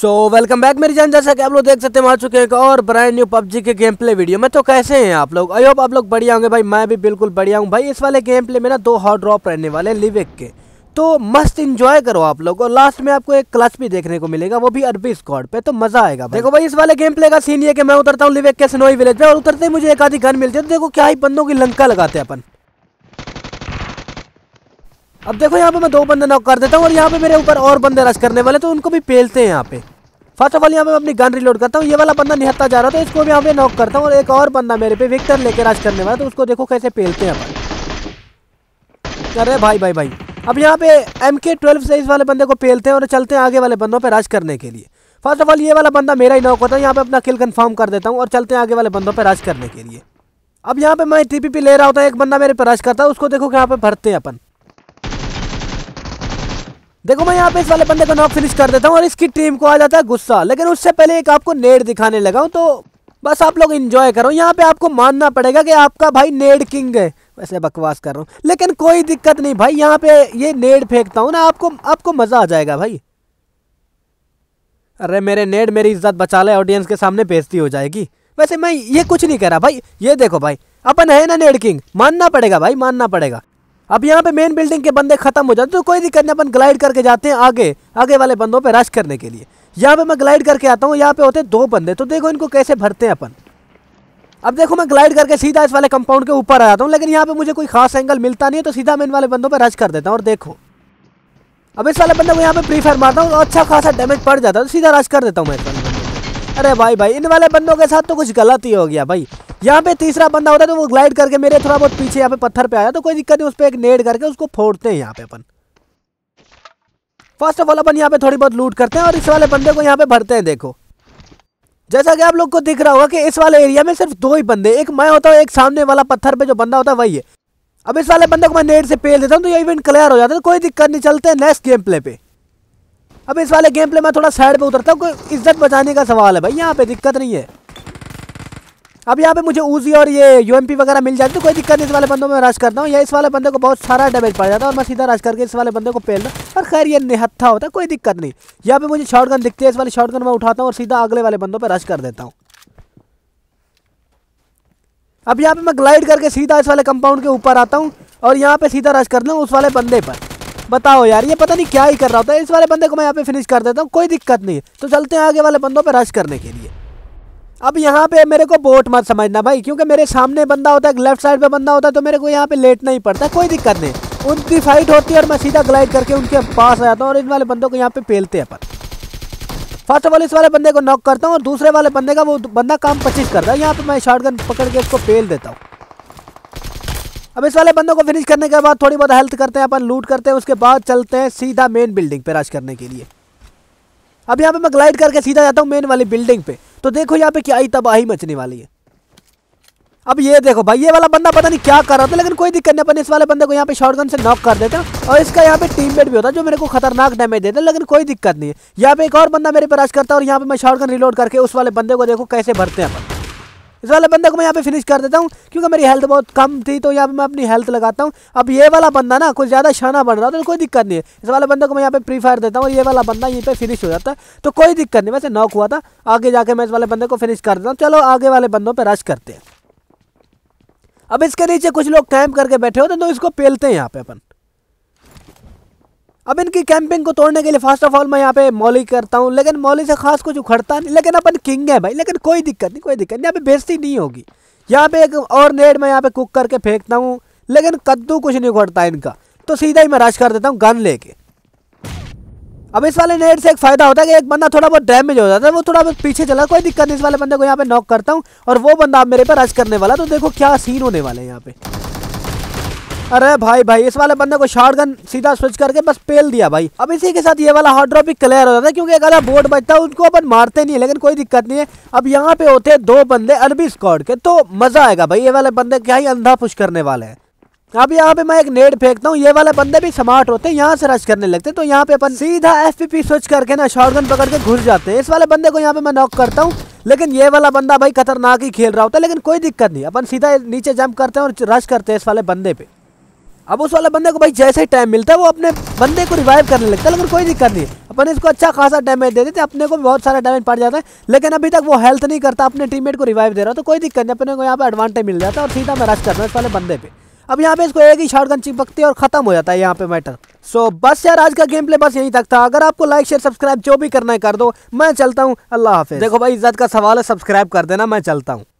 so welcome back मेरी जान जैसा कि आप लोग देख सकते हैं आ चुके हैं और ब्रांड न्यू पबजी के गेम प्ले वीडियो में तो कैसे हैं आप लोग आई होप आप लोग बढ़िया होंगे भाई मैं भी बिल्कुल बढ़िया हूँ भाई इस वाले गेम प्ले में ना दो हॉट ड्रॉप रहने वाले हैं लिविक के तो मस्त इंजॉय करो आप लोग और लास्ट में आपको एक क्लच भी देखने को मिलेगा वो भी अरबी स्कॉड पे तो मजा आएगा देखो भाई इस वाले गेम प्ले का सीन ये कि मैं उतरता हूँ लिवेक के सनोई विलेज में और उतरते ही मुझे एक आधी गन मिलती है तो देखो क्या ही बंदों की लंका लगाते हैं अपन अब देखो यहाँ पे मैं दो बंदे नॉक कर देता हूँ और यहाँ पे मेरे ऊपर और बंदे रश करने वाले तो उनको भी पेलते हैं यहाँ पे फर्स्ट ऑफ ऑल यहाँ पे मैं अपनी गन रिलोड करता हूँ ये वाला बंदा निहत्ता जा रहा था इसको भी यहाँ पे नॉक करता हूँ और एक और बंदा मेरे पे विक्टर लेके राज करने वाला तो उसको देखो कैसे पेलते हैं अपन अरे भाई भाई भाई अब यहाँ पे एम के ट्वेल्व से इस वाले बंदे को पेलते हैं और चलते हैं आगे वाले बंदों पर राज करने के लिए फर्स्ट ऑफ ऑल ये वाला बंदा मेरा ही नॉक होता है यहाँ पे अपना किल कन्फर्म कर देता हूँ और चलते हैं आगे वाले बंदों पर राज करने के लिए अब यहाँ पे मैं टीपीपी ले रहा होता है एक बंदा मेरे पर राज करता है उसको देखो यहाँ पे भरते हैं अपन देखो मैं यहाँ पे इस वाले बंदे को नॉक फिनिश कर देता हूँ और इसकी टीम को आ जाता है गुस्सा लेकिन उससे पहले एक आपको नेड़ दिखाने लगा हूँ तो बस आप लोग इन्जॉय करो यहाँ पे आपको मानना पड़ेगा कि आपका भाई नेड किंग है वैसे बकवास कर रहा हूँ लेकिन कोई दिक्कत नहीं भाई यहाँ पे ये नेड फेंकता हूँ ना आपको आपको मज़ा आ जाएगा भाई अरे मेरे नेड मेरी इज्जत बचा ले ऑडियंस के सामने बेजती हो जाएगी वैसे मैं ये कुछ नहीं कह रहा भाई ये देखो भाई अपन है ना नेड किंग मानना पड़ेगा भाई मानना पड़ेगा अब यहाँ पे मेन बिल्डिंग के बंदे खत्म हो जाते तो कोई दिक्कत नहीं अपन ग्लाइड करके जाते हैं आगे आगे वाले बंदों पे रश करने के लिए यहाँ पे मैं ग्लाइड करके आता हूँ यहाँ पे होते दो बंदे तो देखो इनको कैसे भरते हैं अपन अब देखो मैं ग्लाइड करके सीधा इस वाले कंपाउंड के ऊपर आ जाता हूँ लेकिन यहाँ पे मुझे कोई खास एंगल मिलता नहीं है तो सीधा मैं इन वाले बंदों पर रश कर देता हूँ और देखो अब इस वाले बंदे को यहाँ पे प्रीफायर मारता हूँ अच्छा खासा डैमेज पड़ जाता है तो सीधा रश कर देता हूँ मैं इस वाले अरे भाई भाई इन वाले बंदों के साथ तो कुछ गलत ही हो गया भाई यहाँ पे तीसरा बंदा होता है तो वो ग्लाइड करके मेरे थोड़ा बहुत पीछे यहाँ पे पत्थर पे आया तो कोई दिक्कत नहीं उस पर एक नेड करके उसको फोड़ते हैं यहाँ पे अपन फर्स्ट ऑफ ऑल अपन यहाँ पे थोड़ी बहुत लूट करते हैं और इस वाले बंदे को यहाँ पे भरते हैं देखो जैसा कि आप लोग को दिख रहा होगा कि इस वाले एरिया में सिर्फ दो ही बंदे एक मैं होता हूँ एक सामने वाला पत्थर पे जो बंदा होता है वही है अब इस वाले बंदे को मैं नेट से पेल देता हूँ तो ये इवेंट क्लियर हो जाता है तो कोई दिक्कत नहीं चलते नेक्स्ट गेम प्ले पे अब इस वाले गेम प्ले में थोड़ा साइड पे उतरता हूँ इज्जत बचाने का सवाल है भाई यहाँ पे दिक्कत नहीं है अब यहाँ पे मुझे ऊजी और ये यू वगैरह मिल जाती तो कोई दिक्कत नहीं इस वाले बंदों में रश करता हूँ या इस वाले बंदे को बहुत सारा डैमेज पड़ जाता है और मैं सीधा रश करके इस वाले बंदे को पेलना और खैर ये निहत्था होता है कोई दिक्कत नहीं यहाँ पे मुझे शॉर्ट गन दिखती है इस वाले शॉर्ट गन मैं उठाता हूँ और सीधा अगले वाले बंदों पर रश कर देता हूँ अब यहाँ पे मैं ग्लाइड करके सीधा इस वाले कंपाउंड के ऊपर आता हूँ और यहाँ पे सीधा रश करता हूँ उस वाले बंदे पर बताओ यार ये पता नहीं क्या ही कर रहा होता है इस वाले बंदे को मैं यहाँ पे फिनिश कर देता हूँ कोई दिक्कत नहीं तो चलते हैं आगे वाले बंदों पर रश करने के लिए अब यहाँ पे मेरे को बोट मत समझना भाई क्योंकि मेरे सामने बंदा होता है लेफ्ट साइड पे बंदा होता है तो मेरे को यहाँ पे लेट नहीं पड़ता है कोई दिक्कत नहीं उनकी फाइट होती है और मैं सीधा ग्लाइड करके उनके पास आ जाता हूँ और इन वाले बंदों को यहाँ पे पेलते हैं अपन फर्स्ट ऑफ ऑल इस वाले बंदे को नॉक करता हूँ और दूसरे वाले बंदे का वो बंदा काम पच्चीस करता है यहाँ पे मैं शॉर्ट पकड़ के उसको पेल देता हूँ अब इस वाले बंदों को फिनिश करने के बाद थोड़ी बहुत हेल्थ करते हैं अपन लूट करते हैं उसके बाद चलते हैं सीधा मेन बिल्डिंग पे राज करने के लिए अब यहाँ पे मैं ग्लाइड करके सीधा जाता हूँ मेन वाली बिल्डिंग पे तो देखो यहाँ पे क्या ही तबाही मचने वाली है अब ये देखो भाई ये वाला बंदा पता नहीं क्या कर रहा था लेकिन कोई दिक्कत नहीं अपन इस वाले बंदे को यहाँ पे शॉटगन से नॉक कर देता और इसका यहाँ पे टीममेट भी होता जो मेरे को खतरनाक डैमेज देता लेकिन कोई दिक्कत नहीं है यहाँ पे एक और बंदा मेरे पर राज करता है और यहाँ पे मैं शॉटगन रिलोड करके उस वाले बंदे को देखो कैसे भरते हैं अपन इस वाले बंदे को मैं यहाँ पे फिनिश कर देता हूँ क्योंकि मेरी हेल्थ बहुत कम थी तो यहाँ पे मैं अपनी हेल्थ लगाता हूँ अब ये वाला बंदा ना कुछ ज़्यादा शाना बन रहा था तो कोई दिक्कत नहीं है इस वाले बंदे को मैं यहाँ पे प्री फायर देता हूँ ये वाला बंदा यहीं पे फिनिश हो जाता है तो कोई दिक्कत नहीं वैसे नॉक हुआ था आगे जाके मैं इस वाले बंदे को फिनिश कर देता हूँ चलो आगे वाले बंदों पर रश करते हैं अब इसके नीचे कुछ लोग टाइम करके बैठे होते हैं तो इसको पेलते हैं यहाँ पे अपन अब इनकी कैंपिंग को तोड़ने के लिए फर्स्ट ऑफ ऑल मैं यहाँ पे मौली करता हूँ लेकिन मौली से खास कुछ उखड़ता नहीं लेकिन अपन किंग है भाई लेकिन कोई दिक्कत नहीं कोई दिक्कत नहीं यहाँ पे बेजती नहीं होगी यहाँ पे एक और नेड मैं यहाँ पे कुक करके फेंकता हूँ लेकिन कद्दू कुछ नहीं उखड़ता इनका तो सीधा ही मैं रश कर देता हूँ गन के अब इस वाले नेट से एक फायदा होता है कि एक बंदा थोड़ा बहुत डैमेज हो जाता है वो थोड़ा बहुत पीछे चला कोई दिक्कत नहीं इस वाले बंदे को यहाँ पे नॉक करता हूँ और वो बंदा अब मेरे पे रश करने वाला तो देखो क्या सीन होने वाला है यहाँ पे अरे भाई भाई इस वाले बंदे को गन सीधा स्विच करके बस पेल दिया भाई अब इसी के साथ ये वाला हॉट ड्रॉप भी क्लियर हो जाता है क्योंकि एक अलग बोर्ड बचता है उनको अपन मारते नहीं है लेकिन कोई दिक्कत नहीं है अब यहाँ पे होते हैं दो बंदे अरबी स्कॉड के तो मजा आएगा भाई ये वाले बंदे क्या ही अंधा पुश करने वाले हैं अब यहाँ पे मैं एक नेट फेंकता हूँ ये वाले बंदे भी स्मार्ट होते हैं यहाँ से रश करने लगते हैं तो यहाँ पे अपन सीधा एफ पी स्विच करके ना गन पकड़ के घुस जाते हैं इस वाले बंदे को यहाँ पे मैं नॉक करता हूँ लेकिन ये वाला बंदा भाई खतरनाक ही खेल रहा होता है लेकिन कोई दिक्कत नहीं अपन सीधा नीचे जंप करते हैं और रश करते हैं इस वाले बंदे पे अब उस वाले बंदे को भाई जैसे ही टाइम मिलता है वो अपने बंदे को रिवाइव करने लगता है लेकिन कोई दिक्कत नहीं अपने इसको अच्छा खासा डैमेज दे देते अपने को बहुत सारा डैमेज पड़ जाता है लेकिन अभी तक वो हेल्थ नहीं करता अपने टीममेट को रिवाइव दे रहा तो कोई दिक्कत नहीं अपने को यहाँ पर एडवांटेज मिल जाता है और सीधा मैं रश करता हूँ इस वाले बंदे पे अब यहाँ पे इसको एक ही शॉर्ट गन चिपकती है और खत्म हो जाता है यहाँ पे मैटर सो so, बस यार आज का गेम प्ले बस यहीं तक था अगर आपको लाइक शेयर सब्सक्राइब जो भी करना है कर दो मैं चलता हूँ अल्लाह हाफिज देखो भाई इज्जत का सवाल है सब्सक्राइब कर देना मैं चलता हूँ